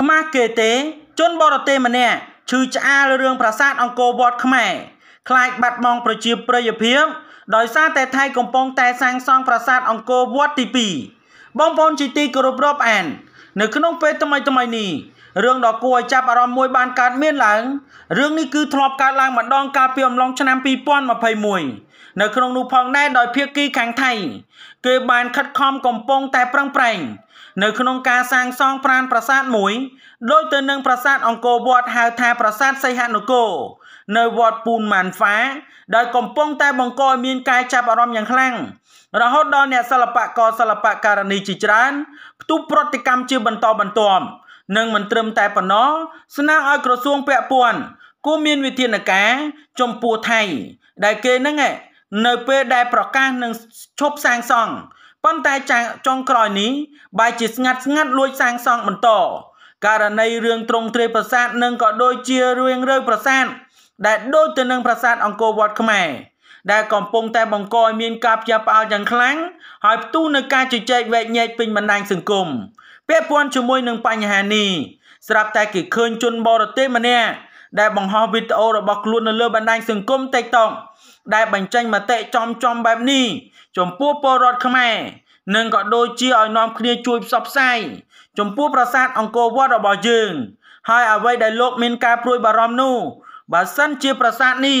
ខ្មាស់គេទេជនបរទេសម្នាក់ឈឺឆ្អាលរឿងប្រាសាទអង្គរវត្តខ្មែរខ្លាចបាត់បង់ប្រជាប្រិយភាពដោយសារតែថៃកំពុងតែសាងសង់ប្រាសាទអង្គរវត្តទី2បងប្អូនជាទីគោរពរាប់អាននៅក្នុងពេលថ្មីថ្មីនេះរឿងដ៏គួរឲ្យចាប់អារម្មណ៍មួយបានកើតមានឡើងរឿងនេះគឺធ្លាប់កើតឡើងម្ដងកាលពីអំឡុងឆ្នាំ2021នៅក្នុងនោះផងដែរដោយភៀកគីខាងថៃ គេបានខិតខំកំពុងតែប្រឹងប្រែងនៅ ក្នុងការសាងសង់ប្រាណប្រាសាទមួយដោយទៅនឹងប្រាសាទអង្គរវត្តហៅថាប្រាសាទសីហនុគរនៅវត្តពូនម៉ានហ្វា ដោយកំពុងតែបង្កឲ្យមានការចាប់អារម្មណ៍យ៉ាងខ្លាំងរហូតដល់អ្នកសិល្បករសិល្បករនីជាច្រើនផ្ទុះប្រតិកម្មជាបន្តបន្ទាប់និងមិនត្រឹមតែប៉ុណ្ណោះស្នើឲ្យក្រសួងពាក់ព័ន្ធគួរមានវិធានការ ចំពោះថៃដែលគេហ្នឹងនៅពេលដែលប្រកាសនឹងឈប់សាងសង់ប៉ុន្តែចុងក្រោយនេះបែរជាស្ងាត់ស្ងាត់លួចសាងសង់បន្តករណីរឿងត្រង់ត្រីប្រាសាទនឹងក៏ដូចជារឿងរើប្រាសាទដែលដូចទៅនឹងប្រាសាទអង្គរវត្តខ្មែរដែលកំពុង តែបង្កឲ្យមានការផ្ទះផ្អើលយ៉ាងខ្លាំងហើយផ្ទុះនឹងការជជែកវែកញែកពេញបណ្ដាញសង្គមពាក់ព័ន្ធជាមួយនឹងបញ្ហានេះស្រាប់តែគេឃើញជនបរទេសម្នាក់ដែលបង្ហោះវីដេអូរបស់ខ្លួននៅលើ បណ្ដាញសង្គម TikTok ដែលបញ្ចេញមតិចំចំបែបនេះចំពោះពលរដ្ឋខ្មែរនិងក៏ដូចជាឲ្យនាំគ្នាជួយផ្សព្វផ្សាយចំពោះប្រាសាទអង្គរវត្តរបស់យើងហើយអ្វីដែលលោកមានការព្រួយបារម្ភនោះ បើសិនជាប្រាសាទនេះ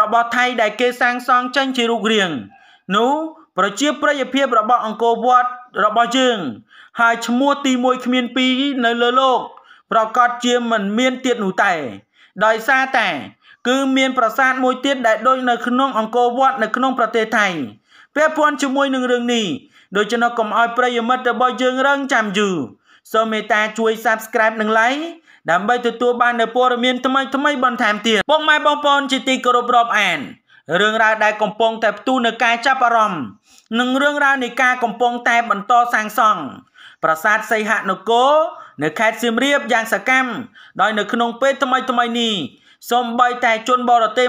របស់ថៃដែលគេសាងសង់ចេញជារូបរាងនោះ ប្រជាប្រិយភាពរបស់អង្គរវត្តរបស់យើង ហើយឈ្មោះទី1គ្មាន2នៅលើលោក ប្រកាសជាមិនមានទៀតនោះតែដោយសារតែគឺមានប្រាសាទមួយទៀតដែលដូចនៅក្នុងអង្គរវត្តនៅក្នុងប្រទេសថៃពាក់ព័ន្ធជាមួយនឹងរឿងនេះដូច្នោះកុំឲ្យប្រិយមិត្តរបស់យើងរងចាំយូរសូមមេត្តាជួយ Subscribe និង Like ដើម្បីទទួលបាននូវព័ត៌មានថ្មីថ្មីបន្ថែមទៀតបងម៉ែបងប្អូនជាទីគោរពរាប់អានរឿងរ៉ាវដែលកំពុងតែផ្ទុះនៅការចាប់អារម្មណ៍និងរឿងរ៉ាវនៃការកំពុងតែបន្តសាងសង់ប្រាសាទសីហនគរនៅខេត្តសៀមរាបយ៉ាងសកម្មដោយនៅ ក្នុង ពេលថ្មីថ្មីនេះសូម្បីតែជនបរទេស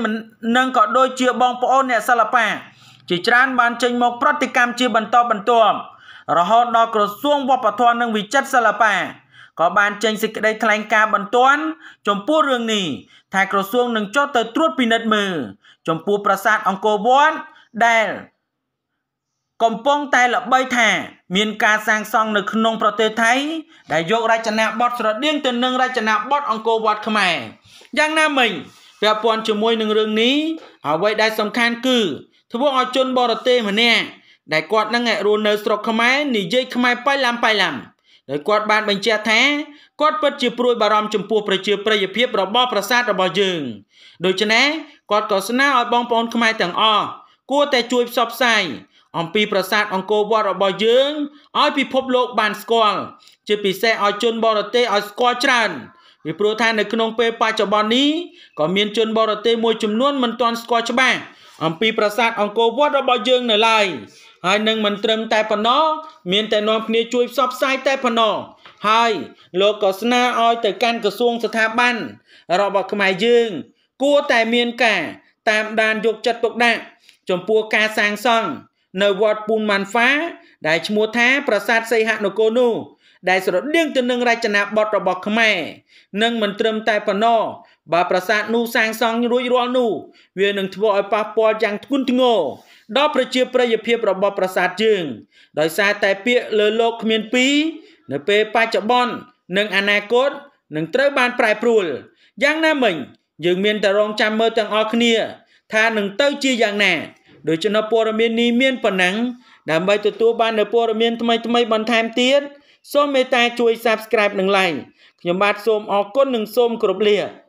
និងក៏ដូចជាបងប្អូនអ្នកសិល្បៈជាច្រើនបានចេញមក ប្រតិកម្មជាបន្តបន្ទាប់រហូតដល់ក្រសួងវប្បធម៌និងវិចិត្រសិល្បៈក៏បានចេញសេចក្តីថ្លែងការណ៍បន្ទាន់ចំពោះរឿងនេះថាក្រសួងនឹងចុះទៅត្រួតពិនិត្យមើលចំពោះប្រាសាទអង្គរវត្តដែលកំពុងតែល្បីថា មាន ការសាងសង់នៅ ក្នុង ប្រទេសថៃ ដែលយករចនាបថស្រដៀងទៅនឹងរចនាបថអង្គរវត្តខ្មែរយ៉ាងណាមិញពាក់ព័ន្ធជាមួយនឹងរឿងនេះអ្វី ដែលសំខាន់គឺធ្វើឲ្យជនបរទេសម្នាក់ដែលគាត់នឹងរស់នៅស្រុកខ្មែរនិយាយខ្មែរប៉ៃឡាំប៉ៃឡាំដោយគាត់បានបញ្ជាក់ថាគាត់ពិតជា ព្រួយបារម្ភចំពោះប្រជាប្រិយភាព របស់ប្រាសាទរបស់យើង ដូច្នេះគាត់ក៏ស្នើឲ្យបងប្អូនខ្មែរទាំងអស់គួរតែជួយផ្សព្វផ្សាយអំពីប្រាសាទអង្គរវត្តរបស់យើងឲ្យពិភពលោកបានស្គាល់ជាពិសេសឲ្យជនបរទេសឲ្យស្គាល់ច្រើនពីព្រោះថានៅក្នុងពេលបច្ចុប្បន្ននេះក៏មានជនបរទេសមួយចំនួនមិនទាន់ស្គាល់ច្បាស់អំពីប្រាសាទអង្គរវត្តរបស់យើងនៅឡើយហើយនឹងមិនត្រឹមតែប៉ុណ្ណោះមាន តែនាំគ្នាជួយផ្សព្វផ្សាយតែប៉ុណ្ណោះហើយលោកក៏ស្នើឲ្យទៅកាន់ក្រសួងស្ថាប័នរបស់ខ្មែរយើង គួរតែមានការ តាមដានយកចិត្តទុកដាក់ ចំពោះការសាងសង់នៅវត្តពូនម៉ាន់ហ្វាដែលឈ្មោះថា ប្រាសាទសីហនគរនោះដែលស្រដៀងទៅនឹងរចនាបថរបស់ខ្មែរនិងមិនត្រឹមតែប៉ុណ្ណោះបើប្រាសាទនោះសាងសង់រួចរាល់នោះវានឹងធ្វើឲ្យប៉ះពាល់យ៉ាងធ្ងន់ធ្ងរដល់ប្រជាប្រិយភាពរបស់ប្រាសាទយើងដោយសារតែពាក្យលើលោក គ្មានពីរនៅពេលបច្ចុប្បន្ននិងអនាគតនឹងត្រូវ បានប្រែប្រួលយ៉ាងណាមិញយើងមានតែរងចាំមើលទាំងអស់គ្នា ថានឹងទៅជាយ៉ាងណា ដូច្នេះព័ត៌មាននេះមានប៉ុណ្ណឹងដើម្បីទទួលបាននូវព័ត៌មានថ្មីៗបន្ថែមទៀតសូមមេត្តាជួយ Subscribe និង Like ខ្ញុំបាទសូមអរគុណនិងសូមគោរពលា